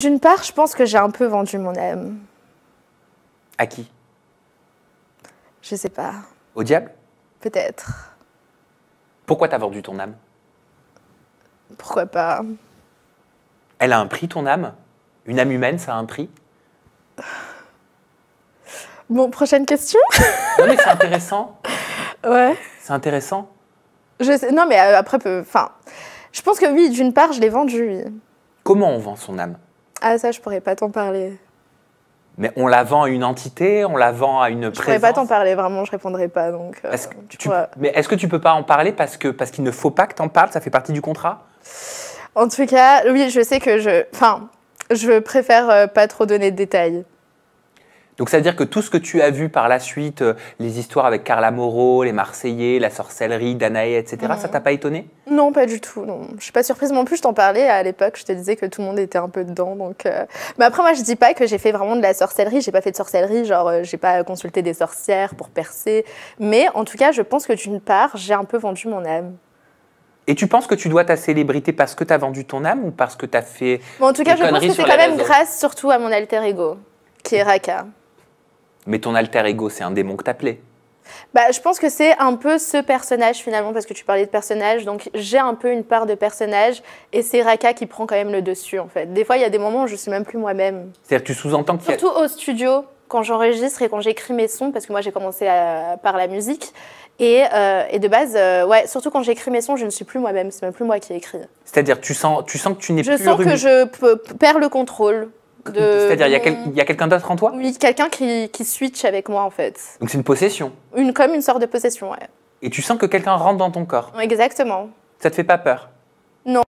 D'une part, je pense que j'ai un peu vendu mon âme. À qui Je sais pas. Au diable Peut-être. Pourquoi t'as vendu ton âme Pourquoi pas Elle a un prix, ton âme Une âme humaine, ça a un prix Bon, prochaine question Non c'est intéressant. ouais. C'est intéressant. Je sais, non mais euh, après, enfin, je pense que oui, d'une part, je l'ai vendue. Comment on vend son âme ah ça, je pourrais pas t'en parler. Mais on la vend à une entité, on la vend à une je présence. Je pourrais pas t'en parler, vraiment, je répondrai pas. Donc, euh, est-ce que tu, ne Mais est-ce que tu peux pas en parler parce que parce qu'il ne faut pas que tu en parles, ça fait partie du contrat En tout cas, oui, je sais que je, enfin, je préfère euh, pas trop donner de détails. Donc, c'est-à-dire que tout ce que tu as vu par la suite, euh, les histoires avec Carla Moreau, les Marseillais, la sorcellerie, Danae, etc., ça t'a pas étonné Non, pas du tout. Non. Je suis pas surprise. Mais plus, je t'en parlais à l'époque, je te disais que tout le monde était un peu dedans. Donc, euh. Mais après, moi, je dis pas que j'ai fait vraiment de la sorcellerie. J'ai pas fait de sorcellerie, genre, euh, j'ai pas consulté des sorcières pour percer. Mais en tout cas, je pense que d'une part, j'ai un peu vendu mon âme. Et tu penses que tu dois ta célébrité parce que tu as vendu ton âme ou parce que tu as fait. en tout cas, je pense que c'est quand même grâce surtout à mon alter ego, qui est Raka. Mais ton alter ego, c'est un démon que t'as appelé. Bah, je pense que c'est un peu ce personnage finalement, parce que tu parlais de personnage, donc j'ai un peu une part de personnage, et c'est Raka qui prend quand même le dessus en fait. Des fois, il y a des moments où je ne suis même plus moi-même. C'est-à-dire, tu sous-entends que... Surtout au studio, quand j'enregistre et quand j'écris mes sons, parce que moi j'ai commencé par la musique, et, euh, de base, euh, ouais, surtout quand j'écris mes sons, je ne suis plus moi-même, c'est même plus moi qui écris. C'est-à-dire, tu sens, tu sens que tu n'es plus. Je sens que je perds le contrôle c'est-à-dire, il y a, quelqu'un d'autre en toi Oui, quelqu'un qui, qui, switch avec moi, en fait. Donc c'est une possession une, Comme une sorte de possession, ouais. Et tu sens que quelqu'un rentre dans ton corps Exactement. Ça te fait pas peur Non.